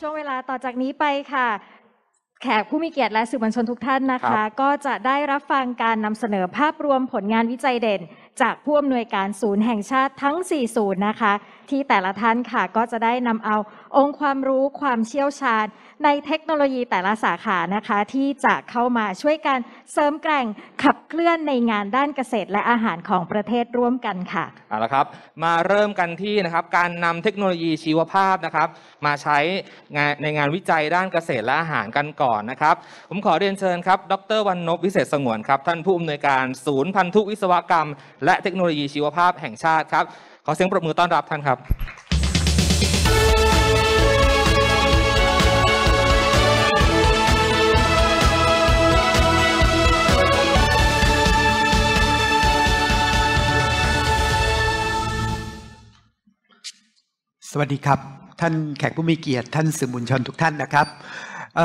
ช่วงเวลาต่อจากนี้ไปค่ะ แขกผู้มีเกียรติและสื่อมวลชนทุกท่านนะคะ ก็จะได้รับฟังการนำเสนอภาพรวมผลงานวิจัยเด่น จากผู้อำนวยการศูนย์แห่งชาติทั้ง 4 ศูนย์นะคะ ที่แต่ละท่านค่ะก็จะได้นำเอาองค์ความรู้ความเชี่ยวชาญ ในเทคโนโลยีแต่ละสาขานะคะ ที่จะเข้ามาช่วยกันเสริมแกร่ง ขับเคลื่อนในงานด้านเกษตร และอาหารของประเทศร่วมกันค่ะเอาละครับ มาเริ่มกันที่นะครับการนำเทคโนโลยีชีวภาพนะครับ มาใช้ในงานวิจัยด้านเกษตรและอาหารกันก่อนนะครับ ผมขอเรียนเชิญครับดรวันนพวิเศษสงวนครับท่านผู้อำนวยการศูนย์ พันธุวิศวกรรม และเทคโนโลยีชีวภาพแห่งชาติครับขอเสียงปรบมือต้อนรับท่านครับสวัสดีครับ ท่านแขกผู้มีเกียรติ ท่านสื่อมวลชน ทุกท่านนะครับเ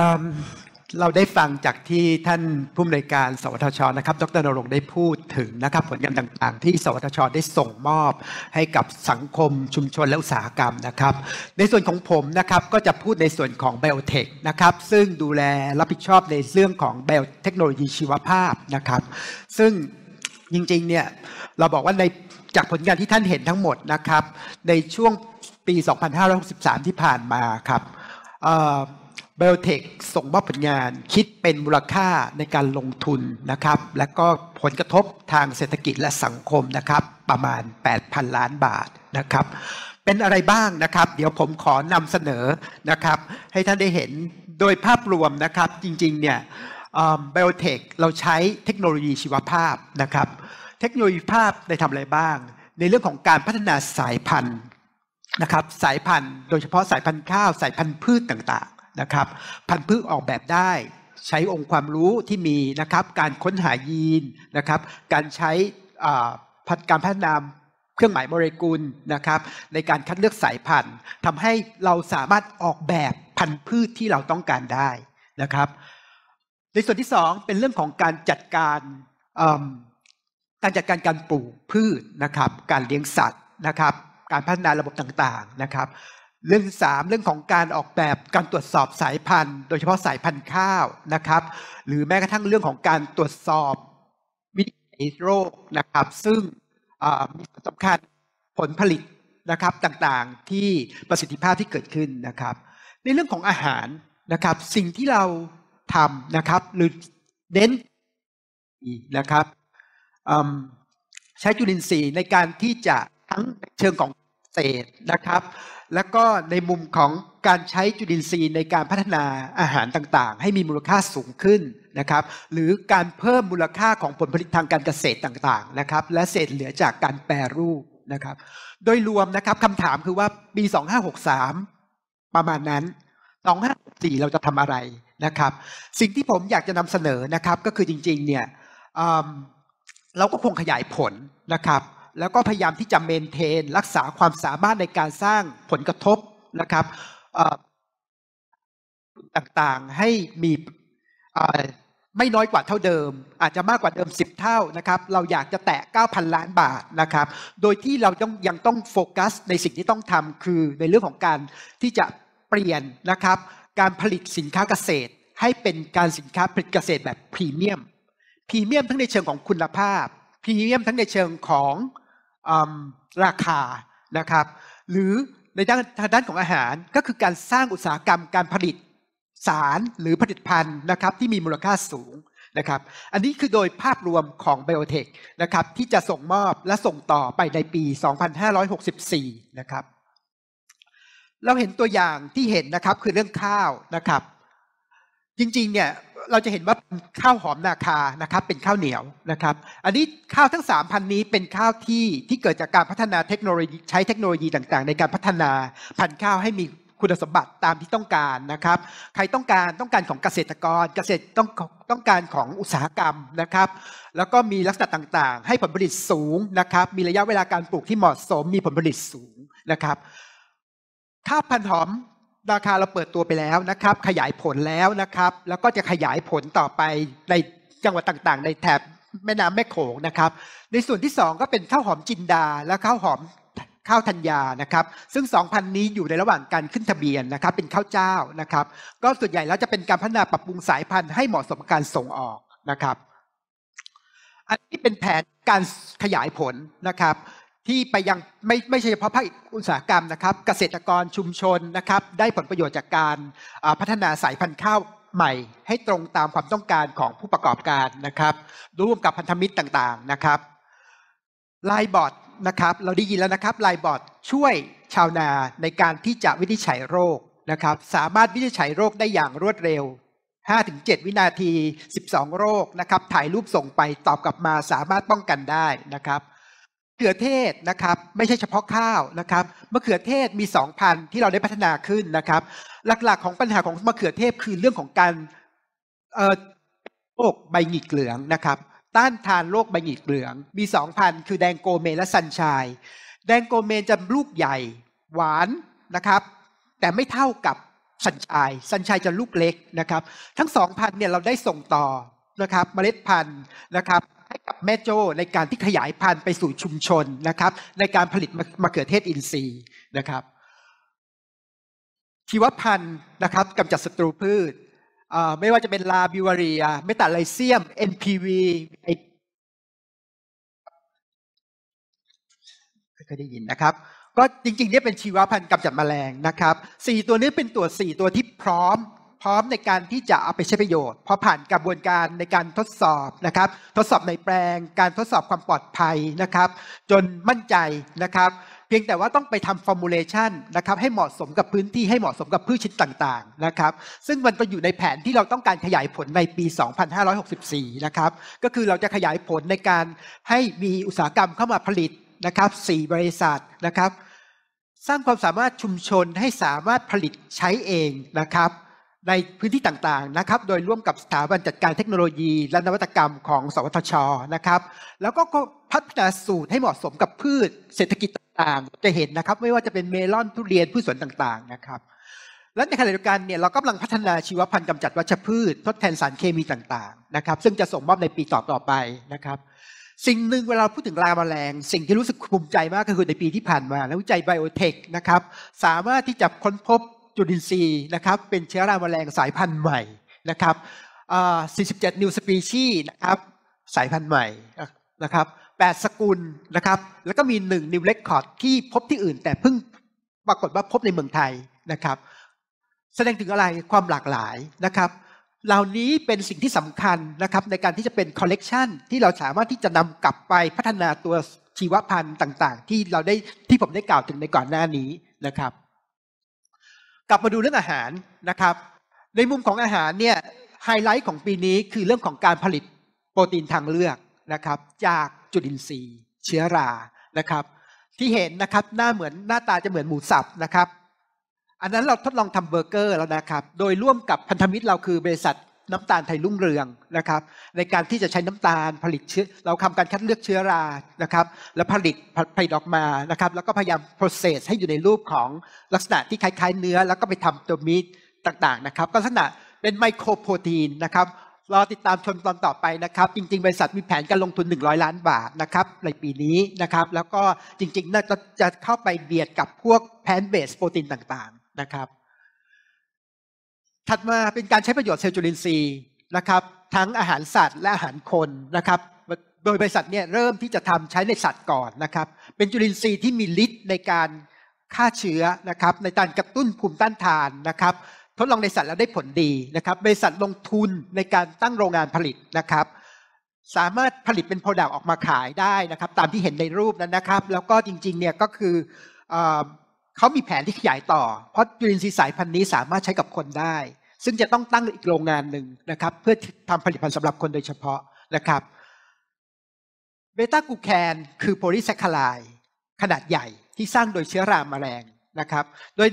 เราได้ฟังจากที่ท่านผู้อำนวยการสวทชนะครับดรนรงได้พูดถึงนะครับผลงานต่างๆ ที่สวทช ได้ส่งมอบให้กับสังคมชุมชนและอุตสาหกรรมนะครับในส่วนของผมนะครับก็จะพูดในส่วนของไบโอเทคนะครับ ซึ่งดูแลรับผิดชอบในเรื่องของไบโอเทคโนโลยีชีวภาพนะครับซึ่งจริงๆเนี่ยเราบอกว่าในจากผลงานที่ท่านเห็นทั้งหมดนะครับในช่วงปี 2563 ที่ผ่านมาครับเบลเทคส่งมอบผลงานคิดเป็นมูลค่าในการลงทุนนะครับ และก็ผลกระทบทางเศรษฐกิจและสังคมนะครับ ประมาณ 8,000 ล้านบาทนะครับ เป็นอะไรบ้างนะครับ เดี๋ยวผมขอนำเสนอนะครับให้ท่านได้เห็น โดยภาพรวมนะครับ จริงๆ เนี่ยเบลเทคเราใช้เทคโนโลยีชีวภาพนะครับ เทคโนโลยีภาพได้ทำอะไรบ้าง ในเรื่องของการพัฒนาสายพันธุ์นะครับสายพันธุ์โดยเฉพาะสายพันธุ์ข้าวสายพันธุ์พืชต่างๆนะครับ พันธุ์พืชออกแบบได้ ใช้องค์ความรู้ที่มีนะครับ การค้นหายีนนะครับ การใช้พัฒการพัฒนาเครื่องหมายโมเลกุลนะครับ ในการคัดเลือกสายพันธุ์ทำให้เราสามารถออกแบบพันธุ์พืชที่เราต้องการได้นะครับ ในส่วนที่สองเป็นเรื่องของการจัดการการจัดการการปลูกพืชนะครับ การเลี้ยงสัตว์นะครับการพัฒนาระบบต่างๆนะครับ เรื่องที่สาม เรื่องของการออกแบบการตรวจสอบสายพันธุ์โดยเฉพาะสายพันธุ์ข้าวนะครับ หรือแม้กระทั่งเรื่องของการตรวจสอบวินีจโรคนะครับ ซึ่งมีความสำคัญผลผลิตนะครับต่างๆ ที่ประสิทธิภาพที่เกิดขึ้นนะครับ ในเรื่องของอาหารนะครับสิ่งที่เราทำนะครับหรือเน้นนะครับใช้จุลินทรีย์ในการที่จะทั้งเชิงของเศษนะครับ แล้วก็ในมุมของการใช้จุลินทรีย์ในการพัฒนาอาหารต่าง ๆ ให้มีมูลค่าสูงขึ้นนะครับ หรือการเพิ่มมูลค่าของผลผลิตทางการเกษตรต่างๆนะครับ และเศษเหลือจากการแปรรูปนะครับโดยรวมนะครับคำถามคือว่า ปี 2563 ประมาณนั้น 2564 เราจะทำอะไรนะครับ สิ่งที่ผมอยากจะนำเสนอนะครับ ก็คือจริงๆเนี่ยเราก็คงขยายผลนะครับแล้วก็พยายามที่จะเมนเทนรักษาความสามารถในการสร้างผลกระทบนะครับต่างๆให้มีไม่น้อยกว่าเท่าเดิม อาจจะมากกว่าเดิม 10 เท่านะครับเราอยากจะแตะ 9,000 ล้านบาทนะครับ โดยที่เราต้องยังต้องโฟกัส ในสิ่งที่ต้องทำคือในเรื่องของการที่จะเปลี่ยนนะครับ การผลิตสินค้าเกษตรให้เป็นการสินค้าผลิตเกษตรแบบพรีเมียมพรีเมียมทั้งในเชิงของคุณภาพพรีเมียมทั้งในเชิงของราคา นะครับ หรือในด้านทางด้านของอาหาร ก็คือการสร้างอุตสาหกรรมการผลิตสารหรือผลิตภัณฑ์นะครับที่มีมูลค่าสูงนะครับ อันนี้คือโดยภาพรวมของไบโอเทคนะครับที่จะส่งมอบและส่งต่อไปในปี 2564 นะครับ เราเห็นตัวอย่างที่เห็นนะครับคือเรื่องข้าวนะครับ จริงๆ เนี่ยเราจะเห็นว่าข้าวหอมนาคานะครับเป็นข้าวเหนียวนะครับอันนี้ข้าวทั้ง3ามพันนี้เป็นข้าวที่ที่เกิดจากการพัฒนาเทคโนโลยี ใช้เทคโนโลยีต่างๆ ในการพัฒนาพันธุ์ข้าวให้มีคุณสมบัติตามที่ต้องการนะครับใครต้องการต้องการของเกษตรกรเกษตรต้องต้องการของอุตสาหกรรมนะครับ แล้วก็มีลักษณะต่างๆ ให้ผลผลิตสูงนะครับมีระยะเวลาการปลูกที่เหมาะสมมีผลผลิตสูงนะครับข้าวพันธุ์หอมราคาเราเปิดตัวไปแล้วนะครับ ขยายผลแล้วนะครับ แล้วก็จะขยายผลต่อไปในจังหวัดต่าง ๆ ในแถบแม่น้ำแม่โขงนะครับ ในส่วนที่ 2 ก็เป็นข้าวหอมจินดา และข้าวหอมข้าวธัญญานะครับ ซึ่ง2,000นี้อยู่ในระหว่างการขึ้นทะเบียนนะครับเป็นข้าวเจ้านะครับ ก็ส่วนใหญ่แล้วจะเป็นการพัฒนาปรับปรุงสายพันธุ์ให้เหมาะสมกับการส่งออกนะครับ อันนี้เป็นแผนการขยายผลนะครับที่ไปยังไม่ไม่ใช่เฉพาะภาคอุตสาหกรรมนะครับ เกษตรกรชุมชนนะครับ ได้ผลประโยชน์จากการพัฒนาสายพันธุ์ข้าวใหม่ ให้ตรงตามความต้องการของผู้ประกอบการนะครับร่วมกับพันธมิตรต่างๆนะครับไลบอร์ดนะครับเราได้ยินแล้วนะครับไลบอร์ดช่วยชาวนาในการที่จะวินิจฉัยโรคนะครับ สามารถวินิจฉัยโรคได้อย่างรวดเร็ว 5-7 วินาที 12 โรคนะครับ ถ่ายรูปส่งไปตอบกลับมาสามารถป้องกันได้นะครับเขือเทศนะครับไม่ใช่เฉพาะข้าวนะครับมะเขือเทศมีสองพันที่เราได้พัฒนาขึ้นนะครับ หลักๆของปัญหาของมะเขือเทศ คือเรื่องของการโรคใบหงิกเหลืองนะครับ ต้านทานโรคใบหงิกเหลือง มีสองพันคือแดงโกเมและสันชายแดงโกเมจะลูกใหญ่หวานนะครับ แต่ไม่เท่ากับสันชายสันชายจะลูกเล็กนะครับ ทั้งสองพันเนี่ยเราได้ส่งต่อนะครับเมล็ดพันธุ์นะครับให้กับแม่โจ้ในการที่ขยายพันธุ์ไปสู่ชุมชนนะครับ ในการผลิตมะเขือเทศอินทรีย์นะครับ ชีวพันธุ์นะครับกำจัดศัตรูพืชไม่ว่าจะเป็นลาบิวเรียเมตาไลเซียม NPV เคยได้ยินนะครับก็จริงๆนี่เป็นชีวพันธุ์กำจัดแมลงนะครับ4ตัวนี้เป็นตัว 4 ตัวที่พร้อมพร้อมในการที่จะเอาไปใช้ประโยชน์ พอผ่านกระบวนการในการทดสอบนะครับ ทดสอบในแปลงการทดสอบความปลอดภัยนะครับ จนมั่นใจนะครับ เพียงแต่ว่าต้องไปทำฟอร์มูลเลชันนะครับให้เหมาะสมกับพื้นที่ให้เหมาะสมกับพืชชนิดต่างๆนะครับ ซึ่งมันก็อยู่ในแผนที่เราต้องการขยายผลในปี 2564 นะครับก็คือเราจะขยายผลในการให้มีอุตสาหกรรมเข้ามาผลิตนะครับ 4 บริษัทนะครับ สร้างความสามารถชุมชนให้สามารถผลิตใช้เองนะครับในพื้นที่ต่างๆนะครับโดยร่วมกับสถาบันจัดการเทคโนโลยี และนวัตกรรมของสวทชนะครับแล้วก็พัฒนาสูตรให้เหมาะสมกับพืช เศรษฐกิจต่างๆจะเห็นนะครับไม่ว่าจะเป็นเมลอนทุเรียนพืชสวนต่างๆนะครับและในขณะเดียวกันเนี่ยเรากำลังพัฒนาชีวพันธุ์กำจัดวัชพืช ทดแทนสารเคมีต่างๆนะครับซึ่งจะส่งมอบในปีต่อๆไปนะครับสิ่งหนึ่งเวลาพูดถึงราแมลงสิ่งที่รู้สึกภูมิใจมากก็คือในปีที่ผ่านมาแล้ววิจัยไบโอเทคนะครับสามารถที่จะค้นพบจุลินทรีย์นะครับ เป็นเชื้อราแมลงสายพันธุ์ใหม่นะครับ 47 นิวสปีชีนะครับ สายพันธุ์ใหม่นะครับ 8 สกุลนะครับ แล้วก็มี 1 นิวเ็กคอร์ดที่พบที่อื่น แต่เพิ่งปรากฏว่าพบในเมืองไทยนะครับ แสดงถึงอะไรความหลากหลายนะครับ เหล่านี้เป็นสิ่งที่สำคัญนะครับในการที่จะเป็นคอลเลกชันที่เราสามารถที่จะนำกลับไปพัฒนาตัวชีวพันธุ์ต่างๆ ที่เราได้ที่ผมได้กล่าวถึงในก่อนหน้านี้นะครับกลับมาดูเรื่องอาหารนะครับ ในมุมของอาหารเนี่ยไฮไลท์ของปีนี้คือเรื่องของการผลิตโปรตีนทางเลือกนะครับจากจุลินทรีย์เชื้อรา นะครับที่เห็นนะครับหน้าเหมือนหน้าตาจะเหมือนหมูสับนะครับอันนั้นเราทดลองทำเบอร์เกอร์แล้วนะครับ โดยร่วมกับพันธมิตรเราคือบริษัทน้ำตาลไทยรุ่งเรืองนะครับ ในการที่จะใช้น้ำตาลผลิตเชื้อเราทำการคัดเลือกเชื้อรานะครับแล้วผลิตผลิตออกมานะครับ แล้วก็พยายาม process ให้อยู่ในรูปของลักษณะที่คล้ายๆเนื้อแล้วก็ไปทำตัวมีดต่างๆนะครับลักษณะเป็นไมโครโปรตีนนะครับ รอติดตามชมตอนต่อไปนะครับ จริงๆ บริษัทมีแผนการลงทุน 100 ล้านบาทนะครับ ในปีนี้นะครับ แล้วก็จริงๆน่าจะจะเข้าไปเบียดกับพวกแพนเบสโปรตีนต่างๆ นะครับถัดมาเป็นการใช้ประโยชน์เซลล์จุลินทรีย์นะครับ ทั้งอาหารสัตว์และอาหารคนนะครับโดยบริษัทเนี่ยเริ่มที่จะทำใช้ในสัตว์ก่อนนะครับ เป็นจุลินทรีย์ที่มีฤทธิ์ในการฆ่าเชื้อนะครับในการกระตุ้นภูมิต้านทานนะครับทดลองในสัตว์แล้วได้ผลดีนะครับ บริษัทลงทุนในการตั้งโรงงานผลิตนะครับ สามารถผลิตเป็นโปรดักต์ออกมาขายได้นะครับ ตามที่เห็นในรูปนั้นนะครับ แล้วก็จริงๆเนี่ยก็คือเขามีแผนที่ขยายต่อ เพราะจุลินทรีย์สายพันธุ์นี้สามารถใช้กับคนได้ ซึ่งจะต้องตั้งอีกโรงงานหนึ่งนะครับเพื่อทำผลิตภัณฑ์สำหรับคนโดยเฉพาะนะครับเบต้ากูแคน คือโพลิแซคคาไลขนาดใหญ่ที่สร้างโดยเชื้อรามแมลงนะครับ โดย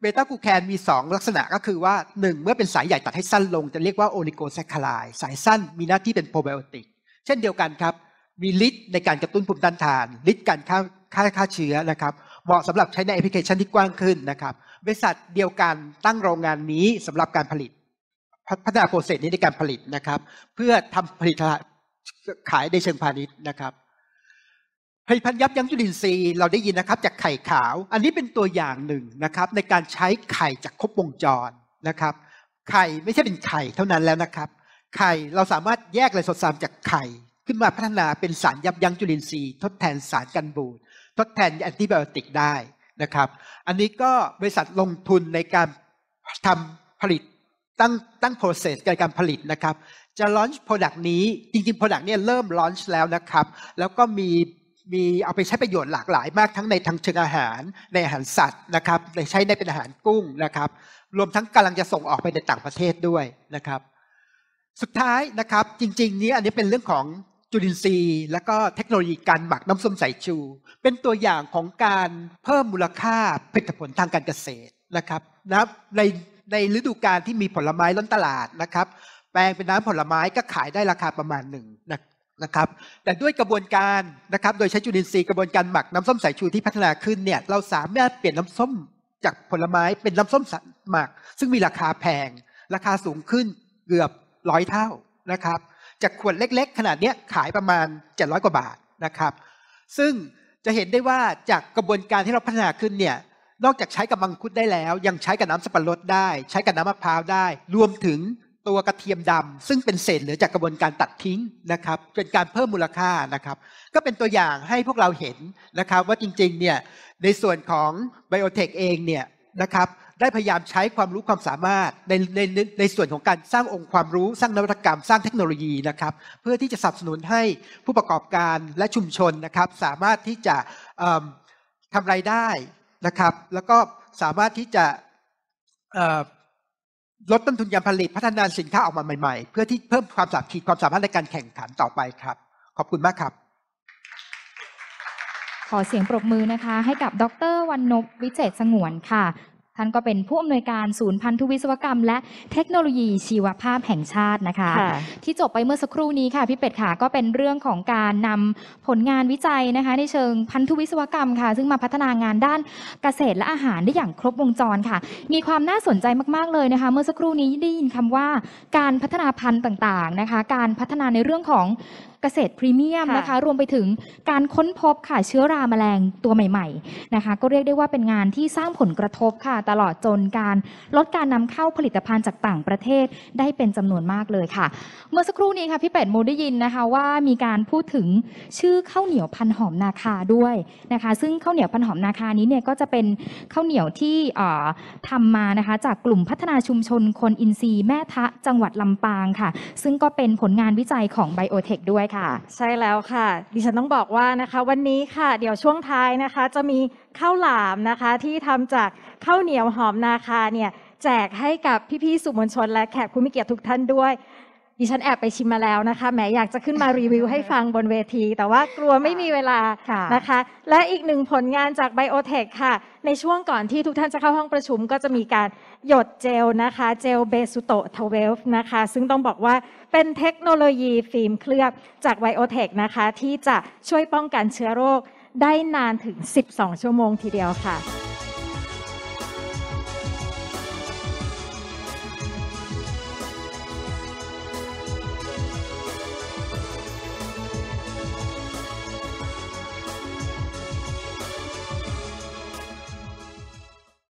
เบต้ากูแคนมี 2 ลักษณะก็คือว่า1เมื่อเป็นสายใหญ่ตัดให้สั้นลงจะเรียกว่าโอลิโกแซคคาไลสายสั้นมีหน้าที่เป็นโปรไบโอติกเช่นเดียวกันครับมีฤทธิ์ในการกระตุ้นภูมิต้านทานฤทธิ์การฆ่าฆ่าเชื้อนะครับเหมาะสำหรับใช้ในแอปพลิเคชันที่กว้างขึ้นนะครับ บริษัทเดียวกันตั้งโรงงานนี้สำหรับการผลิต พัฒนาโปรเซสนี้ในการผลิตนะครับ เพื่อทำผลิตขายในเชิงพาณิชย์นะครับผลิตภัณฑ์ยับยั้งจุลินทรีย์เราได้ยินนะครับ จากไข่ขาว อันนี้เป็นตัวอย่างหนึ่งนะครับ ในการใช้ไข่จากครบวงจรนะครับ ไข่ไม่ใช่เป็นไข่เท่านั้นแล้วนะครับ ไข่เราสามารถแยกเลยสดสามจากไข่ ขึ้นมาพัฒนาเป็นสารยับยั้งจุลินทรีย์ทดแทนสารกันบูดทดแทนแอนติไบโอติกได้นะครับ อันนี้ก็บริษัทลงทุนในการทำผลิตตั้งตั้ง process ในการผลิตนะครับ จะ launch product นี้จริงๆ product เนี่ยเริ่ม launch แล้วนะครับ แล้วก็มีมีเอาไปใช้ประโยชน์หลากหลายมากทั้งในทางเชิงอาหาร ในอาหารสัตว์นะครับในใช้ในเป็นอาหารกุ้งนะครับ รวมทั้งกำลังจะส่งออกไปในต่างประเทศด้วยนะครับสุดท้ายนะครับจริง ๆ นี้อันนี้เป็นเรื่องของจุลินทรีย์และก็เทคโนโลยีการหมักน้ำส้มสายชู เป็นตัวอย่างของการเพิ่มมูลค่าผลิตผลทางการเกษตรนะครับนะในในฤดูกาลที่มีผลไม้ล้นตลาดนะครับ แปลงเป็นน้ำผลไม้ก็ขายได้ราคาประมาณหนึ่งนะนะครับ แต่ด้วยกระบวนการนะครับ โดยใช้จุลินทรีย์กระบวนการหมักน้ำส้มสายชูที่พัฒนาขึ้นเนี่ยเราสามารถเปลี่ยนน้ำส้มจากผลไม้เป็นน้ำส้มหมัก ซึ่งมีราคาแพง ราคาสูงขึ้นเกือบร้อยเท่านะครับจากขวดเล็กๆ ขนาดนี้ขายประมาณ 700 กว่าบาทนะครับ ซึ่งจะเห็นได้ว่าจากกระบวนการที่เราพัฒนาขึ้นเนี่ยนอกจากใช้กับมังคุดได้แล้ว ยังใช้กับน้ำสับปะรด ได้ ใช้กับน้ำมะพร้าวได้ รวมถึงตัวกระเทียมดำซึ่งเป็นเศษเหลือจากกระบวนการตัดทิ้งนะครับ เป็นการเพิ่มมูลค่านะครับ ก็เป็นตัวอย่างให้พวกเราเห็นนะครับ ว่าจริงๆเนี่ยในส่วนของไบโอเทคเองเนี่ยนะครับได้พยายามใช้ความรู้ความสามารถ ในในในส่วนของการสร้างองค์ความรู้สร้างนวัตกรรม สร้างเทคโนโลยีนะครับเพื่อที่จะสนับสนุนให้ผู้ประกอบการและชุมชนนะครับสามารถที่จะทำไรายได้นะครับ แล้วก็สามารถที่จะลดต้นทุนการผลิตพัฒนาสินค้าออกมาใหม่ ๆ เพื่อที่เพิ่มความสามารถขีดความสามารถในการแข่งขันต่อไปครับขอบคุณมากครับ ขอเสียงปรบมือนะคะให้กับดรวันนบวิเศษสงวนค่ะท่านก็เป็นผู้อำนวยการศูนย์พันธุวิศวกรรม และเทคโนโลยีชีวภาพแห่งชาตินะคะ ที่จบไปเมื่อสักครู่นี้ค่ะพี่เป็ดค่ะก็เป็นเรื่องของการนำผลงานวิจัยนะคะ ในเชิงพันธุวิศวกรรมค่ะ ซึ่งมาพัฒนางานด้านเกษตรและอาหารได้อย่างครบวงจรค่ะ มีความน่าสนใจมากๆเลยนะคะ เมื่อสักครู่นี้ได้ยินคำว่าการพัฒนาพันธุ์ต่าง ๆนะคะ การพัฒนาในเรื่องของกษตรพรีเมียมนะคะรวมไปถึงการค้นพบค่ะเชื้อราแมลงตัวใหม่ ๆนะคะ ก็เรียกได้ว่าเป็นงานที่สร้างผลกระทบค่ะ ตลอดจนการลดการนำเข้าผลิตภัณฑ์จากต่างประเทศได้เป็นจำนวนมากเลยค่ะเมื่อสักครู่นี้ค่ะพี่เป็ดโมได้ยินนะคะว่ามีการพูดถึงชื่อข้าวเหนียวพันหอมนาคาด้วยนะคะซึ่งข้าวเหนียวพันหอมนาคานี้เนี่ยก็จะเป็นข้าวเหนียวที่ทำมานะคะจากกลุ่มพัฒนาชุมชน คนอินทรีย์แม่ทะ จังหวัดลำปางค่ะ ซึ่งก็เป็นผลงานวิจัยของไบโอเทคด้วยค่ะค่ะใช่แล้วค่ะ ดิฉันต้องบอกว่านะคะ วันนี้ค่ะ เดี๋ยวช่วงท้ายนะคะ จะมีข้าวหลามนะคะที่ทำจากข้าวเหนียวหอมนาคาเนี่ยแจกให้กับพี่ ๆ สุมวลชนและแขกผู้มีเกียรติทุกท่านด้วยดิฉันแอบไปชิมมาแล้วนะคะแหมอยากจะขึ้นมารีวิวให้ฟังบนเวที แต่ว่ากลัวไม่มีเวลาะนะคะ และอีกหนึ่งผลงานจากไบโอเทคค่ะ ในช่วงก่อนที่ทุกท่านจะเข้าห้องประชุมก็จะมีการหยดเจลนะคะ เจลเบสุโตทเวฟนะคะ ซึ่งต้องบอกว่าเป็นเทคโนโลยีฟิล์มเคลือบจากไวโอเทคนะคะ ที่จะช่วยป้องกันเชื้อโรค ได้นานถึง 12 ชั่วโมงทีเดียวค่ะ